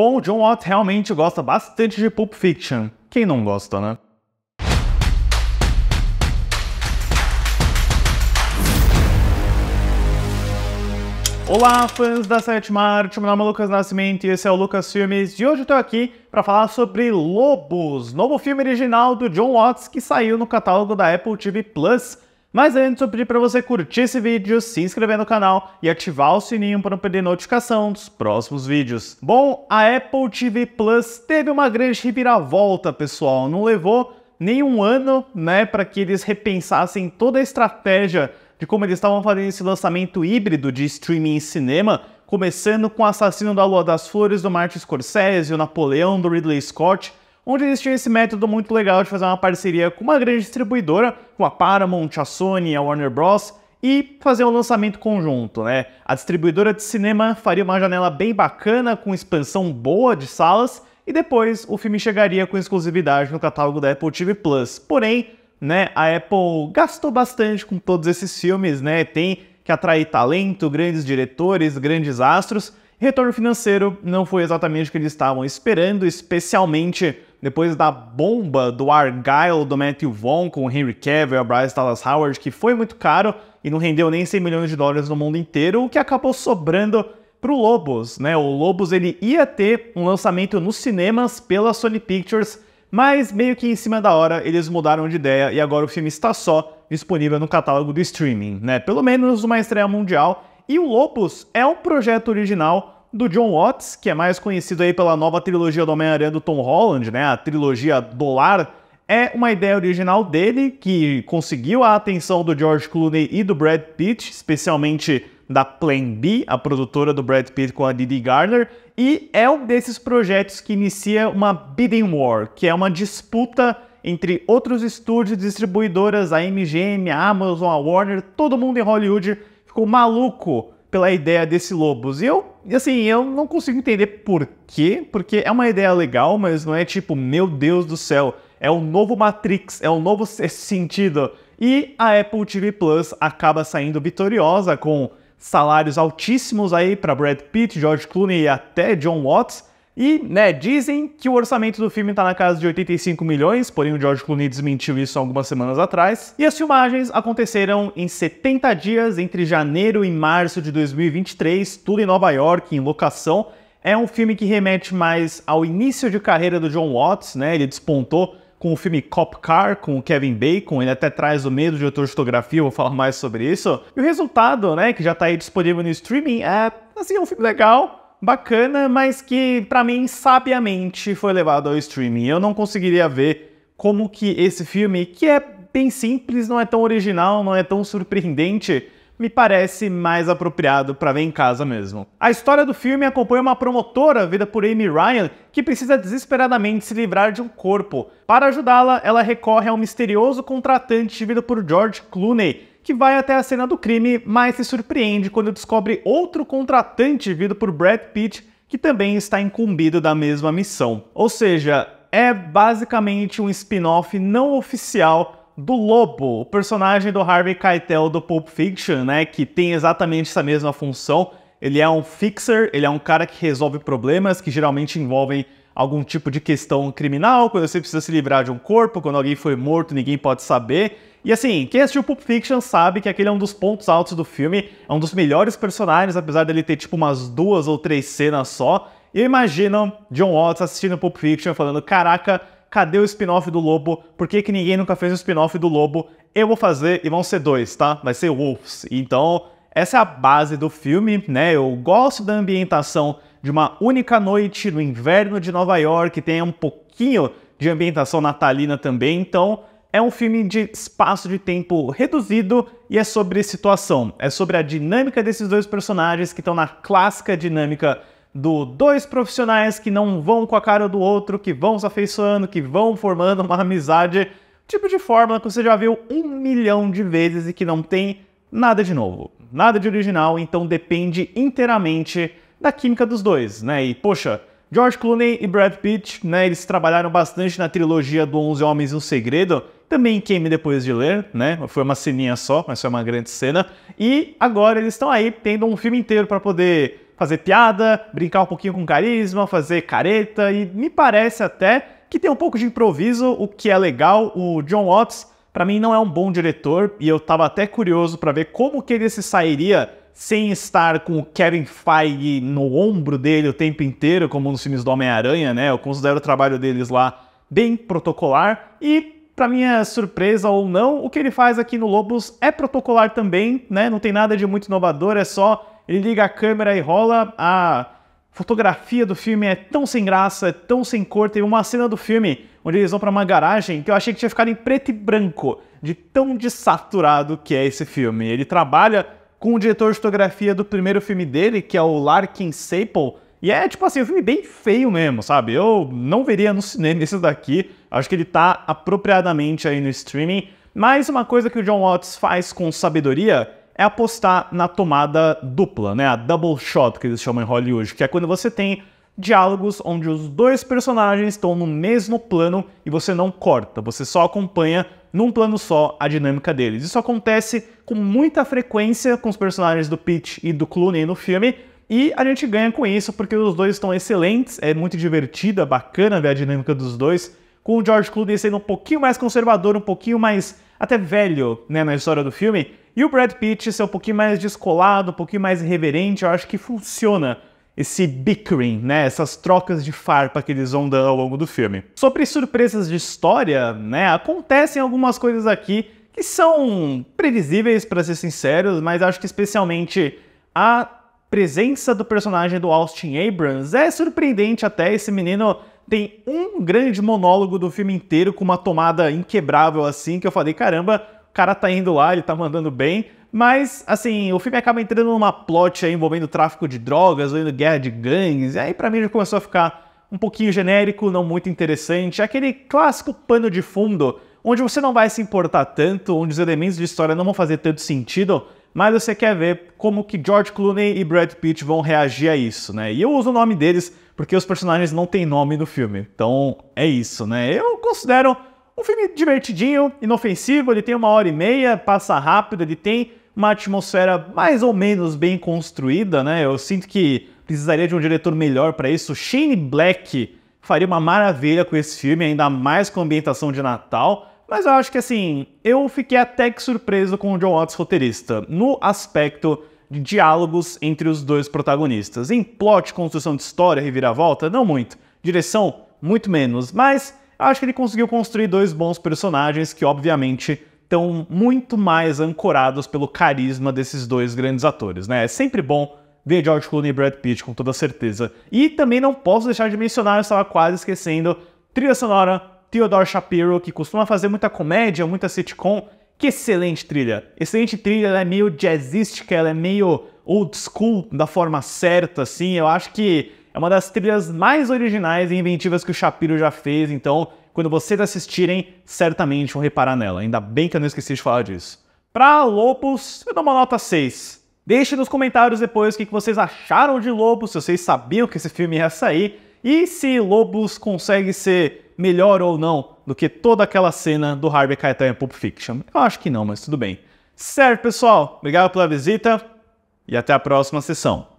Bom, o John Watts realmente gosta bastante de Pulp Fiction. Quem não gosta, né? Olá, fãs da Sétima Arte, meu nome é Lucas Nascimento e esse é o Lucas Filmes. E hoje eu tô aqui para falar sobre Lobos, novo filme original do John Watts que saiu no catálogo da Apple TV Plus mas antes eu pedi para você curtir esse vídeo, se inscrever no canal e ativar o sininho para não perder notificação dos próximos vídeos. Bom, a Apple TV Plus teve uma grande reviravolta, pessoal. Não levou nem um ano, né, para que eles repensassem toda a estratégia de como eles estavam fazendo esse lançamento híbrido de streaming e cinema, começando com O Assassino da Lua das Flores do Martin Scorsese, o Napoleão do Ridley Scott onde eles tinham esse método muito legal de fazer uma parceria com uma grande distribuidora, com a Paramount, a Sony, a Warner Bros., e fazer um lançamento conjunto, né? A distribuidora de cinema faria uma janela bem bacana, com expansão boa de salas, e depois o filme chegaria com exclusividade no catálogo da Apple TV Plus. Porém, né, a Apple gastou bastante com todos esses filmes, né? Tem que atrair talento, grandes diretores, grandes astros, Retorno financeiro não foi exatamente o que eles estavam esperando, especialmente depois da bomba do Argyle do Matthew Vaughn com o Henry Cavill e a Bryce Dallas Howard, que foi muito caro e não rendeu nem 100 milhões de dólares no mundo inteiro, o que acabou sobrando para o Lobos. Né? O Lobos ele ia ter um lançamento nos cinemas pela Sony Pictures, mas meio que em cima da hora eles mudaram de ideia e agora o filme está só disponível no catálogo do streaming. Né? Pelo menos uma estreia mundial e o Lobos é um projeto original do John Watts, que é mais conhecido aí pela nova trilogia do Homem-Aranha do Tom Holland, né? A trilogia Dolar é uma ideia original dele que conseguiu a atenção do George Clooney e do Brad Pitt, especialmente da Plan B, a produtora do Brad Pitt com a Didi Garner, e é um desses projetos que inicia uma bidding war, que é uma disputa entre outros estúdios, distribuidoras, a MGM, a Amazon, a Warner, todo mundo em Hollywood ficou maluco pela ideia desse Lobos. E eu, assim, eu não consigo entender por quê, porque é uma ideia legal, mas não é tipo, meu Deus do céu, é o novo Matrix, é o novo sentido. E a Apple TV Plus acaba saindo vitoriosa com salários altíssimos aí para Brad Pitt, George Clooney e até John Watts. E, né, dizem que o orçamento do filme está na casa de 85 milhões, porém o George Clooney desmentiu isso algumas semanas atrás. E as filmagens aconteceram em 70 dias entre janeiro e março de 2023, tudo em Nova York, em locação. É um filme que remete mais ao início de carreira do John Watts, né? Ele despontou com o filme Cop Car, com o Kevin Bacon, ele até traz o medo de autor de fotografia, vou falar mais sobre isso. E o resultado, né, que já está aí disponível no streaming, é, assim, é um filme legal, bacana, mas que para mim sabiamente foi levado ao streaming. Eu não conseguiria ver como que esse filme, que é bem simples, não é tão original, não é tão surpreendente, me parece mais apropriado para ver em casa mesmo. A história do filme acompanha uma promotora, vida por Amy Ryan, que precisa desesperadamente se livrar de um corpo. Para ajudá-la, ela recorre a um misterioso contratante, vida por George Clooney, que vai até a cena do crime, mas se surpreende quando descobre outro contratante vindo por Brad Pitt, que também está incumbido da mesma missão. Ou seja, é basicamente um spin-off não oficial do Lobo, o personagem do Harvey Keitel do Pulp Fiction, né, que tem exatamente essa mesma função. Ele é um fixer, ele é um cara que resolve problemas que geralmente envolvem algum tipo de questão criminal, quando você precisa se livrar de um corpo, quando alguém foi morto, ninguém pode saber. E assim, quem assistiu Pulp Fiction sabe que aquele é um dos pontos altos do filme, é um dos melhores personagens, apesar dele ter tipo umas duas ou três cenas só. E imagino John Watts assistindo Pulp Fiction falando: caraca, cadê o spin-off do Lobo? Por que, que ninguém nunca fez um spin-off do Lobo? Eu vou fazer e vão ser dois, tá? Vai ser Wolves. Então, essa é a base do filme, né? Eu gosto da ambientação de uma única noite no inverno de Nova York, tem um pouquinho de ambientação natalina também, então é um filme de espaço de tempo reduzido e é sobre situação. É sobre a dinâmica desses dois personagens que estão na clássica dinâmica do dois profissionais que não vão com a cara do outro, que vão se afeiçoando, que vão formando uma amizade, tipo de fórmula que você já viu um milhão de vezes e que não tem nada de novo, nada de original, então depende inteiramente da química dos dois, né? E poxa, George Clooney e Brad Pitt, né, eles trabalharam bastante na trilogia do 11 Homens e um Segredo, também queime depois de ler, né? Foi uma ceninha só, mas foi uma grande cena. E agora eles estão aí tendo um filme inteiro para poder fazer piada, brincar um pouquinho com carisma, fazer careta e me parece até que tem um pouco de improviso, o que é legal. O John Watts, para mim, não é um bom diretor e eu tava até curioso para ver como que ele se sairia sem estar com o Kevin Feige no ombro dele o tempo inteiro, como nos filmes do Homem-Aranha, né? Eu considero o trabalho deles lá bem protocolar e para minha surpresa ou não, o que ele faz aqui no Lobos é protocolar também, né? Não tem nada de muito inovador, é só ele liga a câmera e rola. A fotografia do filme é tão sem graça, é tão sem cor. Teve uma cena do filme onde eles vão para uma garagem que eu achei que tinha ficado em preto e branco, de tão desaturado que é esse filme. Ele trabalha com o diretor de fotografia do primeiro filme dele, que é o Larkin Saple. E é tipo assim, um filme bem feio mesmo, sabe? Eu não veria no cinema esse daqui. Acho que ele tá apropriadamente aí no streaming. Mas uma coisa que o John Watts faz com sabedoria é apostar na tomada dupla, né? A double shot que eles chamam em Hollywood, que é quando você tem diálogos onde os dois personagens estão no mesmo plano e você não corta, você só acompanha num plano só a dinâmica deles. Isso acontece com muita frequência com os personagens do Peach e do Clooney no filme, e a gente ganha com isso porque os dois estão excelentes, é muito divertida, bacana ver a dinâmica dos dois, com o George Clooney sendo um pouquinho mais conservador, um pouquinho mais até velho né, na história do filme, e o Brad Pitt ser um pouquinho mais descolado, um pouquinho mais irreverente, eu acho que funciona esse bickering, né, essas trocas de farpa que eles vão dando ao longo do filme. Sobre surpresas de história, né, acontecem algumas coisas aqui que são previsíveis, para ser sinceros, mas acho que especialmente a presença do personagem do Austin Abrams é surpreendente até. Esse menino tem um grande monólogo do filme inteiro com uma tomada inquebrável assim, que eu falei, caramba, o cara tá indo lá, ele tá mandando bem. Mas, assim, o filme acaba entrando numa plot aí envolvendo tráfico de drogas, envolvendo guerra de gangues, e aí para mim já começou a ficar um pouquinho genérico, não muito interessante. É aquele clássico pano de fundo, onde você não vai se importar tanto, onde os elementos de história não vão fazer tanto sentido, mas você quer ver como que George Clooney e Brad Pitt vão reagir a isso, né? E eu uso o nome deles porque os personagens não têm nome no filme. Então, é isso, né? Eu considero um filme divertidinho, inofensivo, ele tem uma hora e meia, passa rápido, ele tem uma atmosfera mais ou menos bem construída, né? Eu sinto que precisaria de um diretor melhor para isso. Shane Black faria uma maravilha com esse filme, ainda mais com a ambientação de Natal. Mas eu acho que assim, eu fiquei até que surpreso com o John Watts roteirista, no aspecto de diálogos entre os dois protagonistas. Em plot, construção de história, reviravolta, não muito. Direção, muito menos. Mas acho que ele conseguiu construir dois bons personagens que, obviamente, estão muito mais ancorados pelo carisma desses dois grandes atores, né? É sempre bom ver George Clooney e Brad Pitt, com toda certeza. E também não posso deixar de mencionar, eu estava quase esquecendo, trilha sonora Theodore Shapiro, que costuma fazer muita comédia, muita sitcom. Que excelente trilha! Excelente trilha, ela é meio jazzística, ela é meio old school da forma certa, assim. Eu acho que é uma das trilhas mais originais e inventivas que o Shapiro já fez, então quando vocês assistirem, certamente vão reparar nela. Ainda bem que eu não esqueci de falar disso. Pra Lopus, eu dou uma nota 6. Deixe nos comentários depois o que vocês acharam de Lobos, se vocês sabiam que esse filme ia sair, e se Lobos consegue ser melhor ou não do que toda aquela cena do Harvey Keitel em Pulp Fiction. Eu acho que não, mas tudo bem. Certo, pessoal. Obrigado pela visita e até a próxima sessão.